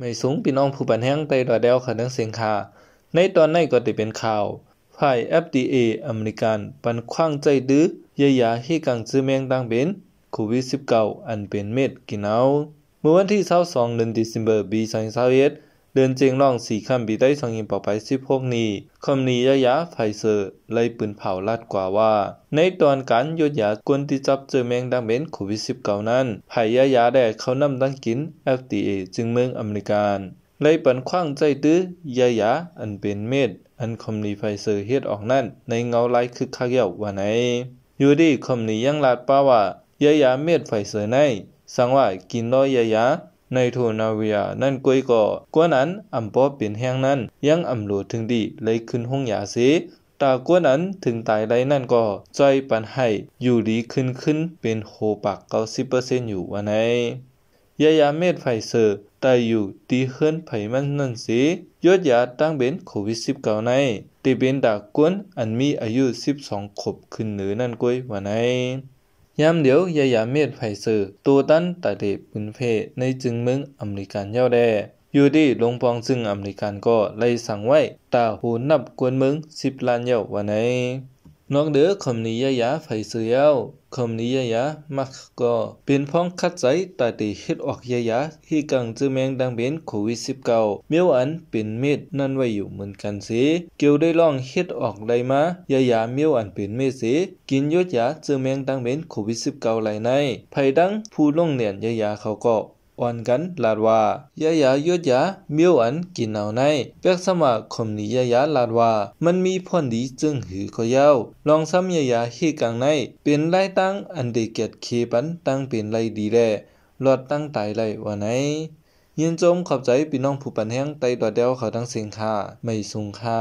ไม่สูงพี่น้องผู้ปันแห้งไต้ดอดเดวขันทั้งเสียงคาในตอนในก็จะเป็นข่าวฝ่าย FDA อเมริกันปันคว้างใจดื้อยายาให้กังซื้อแมงดังเป็นโควิด19อันเป็นเม็ดกินเอาเมื่อวันที่22เดือนธันวาคมปี2021เดินเจงร่องสี่ขั้มบีได้สังหิมปอาไปสิบหกนี้คำนี้ยะ ยะไฟเซอร์ไล่ปืนเผาลาด กว่า ว่า ในตอนการยดยากวนที่ จับเจอแมงดังเมนโควิดสิบเก่านั้นไผ่ยะ ยะแดดเขานำดังกิน FDA จึงเมืองอเมริกันไล่ปันคว้างใจตื้อยะยะ อันเป็นเม็ดอันคำนี้ไฟเซอร์เฮ็ดออกนั่นในเงาไล่คึกคักเยาว่าไหนอยู่ดีคำนี้ยังลาดป้าว่ายะยะเม็ดไฟเซอร์ใน สังว่ากินน้อยยะยะในโทนาเวียนั่นกวยก่อกว่านั้นอำปอเป็นแห้งนั้น ยังอำหลถึงดีเลยขึ้นห้องยาเสตากว่นั้นถึงตายไรนั่นก็จอยปันให้อยู่ดีขึ้นขึ้นเป็นโหปัก้าสิบเปอร์เซ็นอยู่วันไหนยายาเมดไฟเซอร์ตายอยู่ตีเฮินไผมันนั่นสิยอดยาตั้งเป็นโควิดสิบเก้าในตีเป็นดากกวนอันมีอายุสสิบองขบขึ้นเหนือนั่นกวยวันไหนยามเดียวยายาเมดไผเซอร์ ตัวตันตาเดปุนเพในจึงเมืองอเมริกันเย่าแด อยู่ดีลงปองซึ่งอเมริกันก็ไล่สั่งไว้ ตาหูนับกวนเมือง10 ล้านเย่าวันไหนนองเดือคำนี้ยะยะไฟเสียวคำนี้ยะยะมักก็เป็นพ้องคัดใจตาติเฮ็ดออกยะยะที่กังจือแมงดังเบนโควิด19เมียวอันเป็นเม็ดนั่นไว้อยู่เหมือนกันสิเกี่ยวได้ล่องเฮ็ดออกได้มายะยะเมียวอันเป็นเม็ดสิกินยดยาจือแมงดังเบนโควิด19ไหลในไผดังผู้ล่องเนียนยะยะเขาก็อ่อนกันลาดว่ายายายดยาเมียวอันกินเอาในเปียกสมาคมนี้ยายาลาดว่ามันมีพ่นดีจึงหือก็ยาวลองซ้ำายายาเฮกังในเป็นไล่ตั้งอันเดเกตเคปันตั้งเป็นไล่ดีแลรอดตั้งตายไล่วันไหนยินจมขอบใจพี่น้องผู้ปันแห้งไตตัดเดียวเขาทั้งเสียงค่าไม่สูงค่า